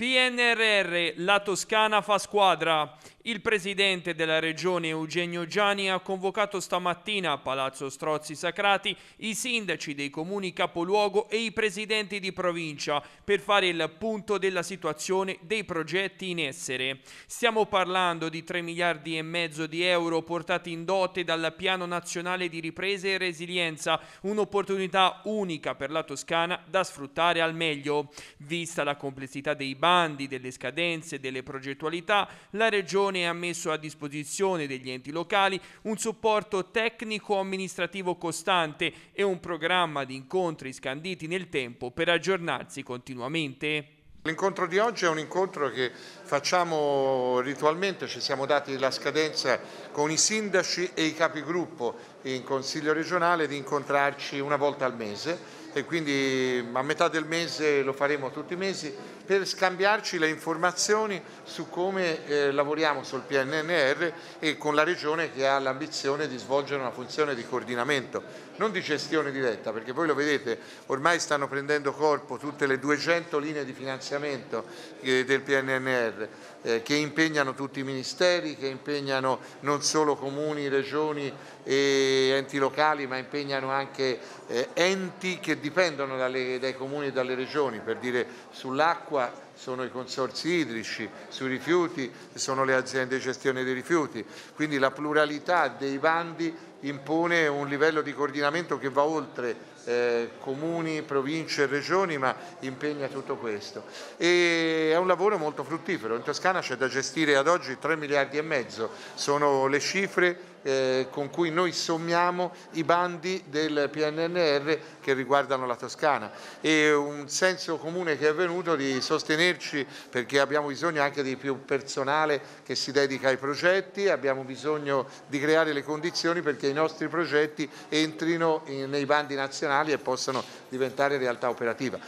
PNRR, la Toscana fa squadra. Il presidente della regione Eugenio Gianni ha convocato stamattina a Palazzo Strozzi Sacrati i sindaci dei comuni capoluogo e i presidenti di provincia per fare il punto della situazione dei progetti in essere. Stiamo parlando di 3 miliardi e mezzo di euro portati in dote dal Piano Nazionale di Ripresa e Resilienza, un'opportunità unica per la Toscana da sfruttare al meglio. Vista la complessità dei bandi, delle scadenze, delle progettualità, la regione Comune ha messo a disposizione degli enti locali un supporto tecnico-amministrativo costante e un programma di incontri scanditi nel tempo per aggiornarsi continuamente. L'incontro di oggi è un incontro che facciamo ritualmente, ci siamo dati la scadenza con i sindaci e i capigruppo in Consiglio regionale di incontrarci una volta al mese e quindi a metà del mese lo faremo tutti i mesi per scambiarci le informazioni su come eh, lavoriamo sul PNNR e con la Regione che ha l'ambizione di svolgere una funzione di coordinamento, non di gestione diretta, perché voi lo vedete, ormai stanno prendendo corpo tutte le 200 linee di finanziamento eh, del PNNR eh, che impegnano tutti i ministeri, che impegnano non solo comuni, regioni e enti locali, ma impegnano anche eh, enti che che dipendono dalle, dai comuni e dalle regioni, per dire sull'acqua sono i consorsi idrici, sui rifiuti sono le aziende di gestione dei rifiuti, quindi la pluralità dei bandi impone un livello di coordinamento che va oltre eh, comuni, province e regioni, ma impegna tutto questo. E è un lavoro molto fruttifero, in Toscana c'è da gestire ad oggi 3 miliardi e mezzo, sono le cifre eh, con cui noi sommiamo i bandi del PNNR che riguardano la Toscana e un senso comune che è venuto di sostenerci perché abbiamo bisogno anche di più personale che si dedica ai progetti, abbiamo bisogno di creare le condizioni perché i nostri progetti entrino in, nei bandi nazionali e possano diventare realtà operativa.